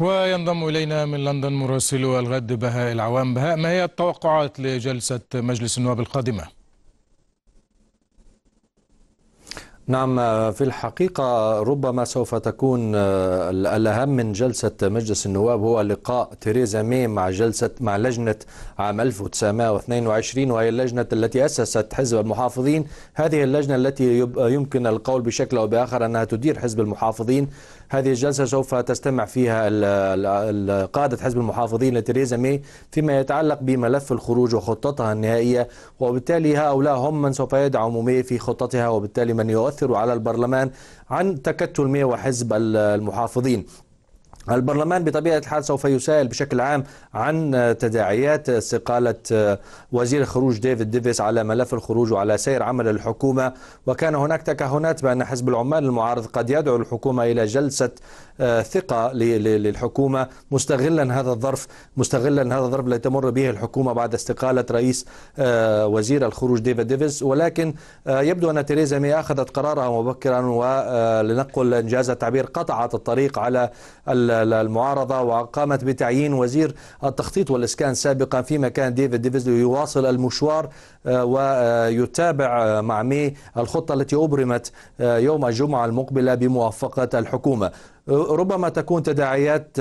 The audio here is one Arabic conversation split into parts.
وينضم إلينا من لندن مراسل الغد بهاء العوام بهاء ما هي التوقعات لجلسة مجلس النواب القادمة؟ نعم آه، في الحقيقة ربما سوف تكون آه، الأهم من جلسة مجلس النواب هو لقاء تيريزا مي مع جلسة مع لجنة عام 1922 وهي اللجنة التي أسست حزب المحافظين هذه اللجنة التي يمكن القول بشكل أو بآخر أنها تدير حزب المحافظين هذه الجلسة سوف تستمع فيها قادة حزب المحافظين لتيريزا مي فيما يتعلق بملف الخروج وخطتها النهائية وبالتالي هؤلاء هم من سوف يدعم مي في خطتها وبالتالي من يؤثر يؤثر على البرلمان عن تكتل 100 وحزب المحافظين البرلمان بطبيعة الحال سوف يسائل بشكل عام عن تداعيات استقالة آه، وزير الخروج ديفيد ديفيس على ملف الخروج وعلى سير عمل الحكومة وكان هناك تكهنات بأن حزب العمال المعارض قد يدعو الحكومة إلى جلسة آه، ثقة للحكومة مستغلا هذا الظرف مستغلا هذا الظرف الذي تمر به الحكومة بعد استقالة رئيس آه، وزير الخروج ديفيد ديفيس ولكن يبدو أن تيريزا مي أخذت قرارها مبكرا ولنقل إنجاز التعبير قطعت الطريق على المعارضة وقامت بتعيين وزير التخطيط والإسكان سابقا فيما كان ديفيد ديفيزلي يواصل المشوار آه، ويتابع آه، مع مي الخطة التي أبرمت آه، يوم الجمعة المقبلة بموافقة الحكومة ربما تكون تداعيات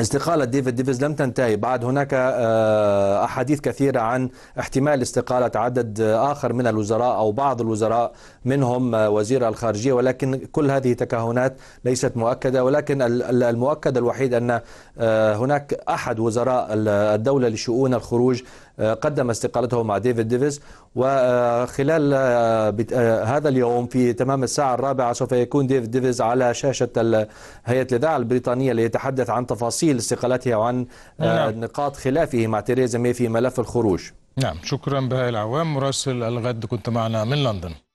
استقالة ديفيد ديفيز لم تنتهي بعد هناك آه، أحاديث كثيرة عن احتمال استقالة عدد آخر من الوزراء أو بعض الوزراء منهم آه، وزير الخارجية ولكن كل هذه تكهنات ليست مؤكدة ولكن المؤكد الوحيد أن آه، هناك أحد وزراء الدولة لشؤون الخروج آه، قدم استقالته مع ديفيد ديفيز وخلال آه، آه، هذا اليوم في تمام الساعة الرابعة سوف يكون ديفيد ديفيز على شاشة هيئة الإذاعة البريطانية ليتحدث عن تفاصيل استقالته وعن نعم. نقاط خلافه مع تيريزا مي في ملف الخروج نعم شكرا بهاء العوام مراسل الغد كنت معنا من لندن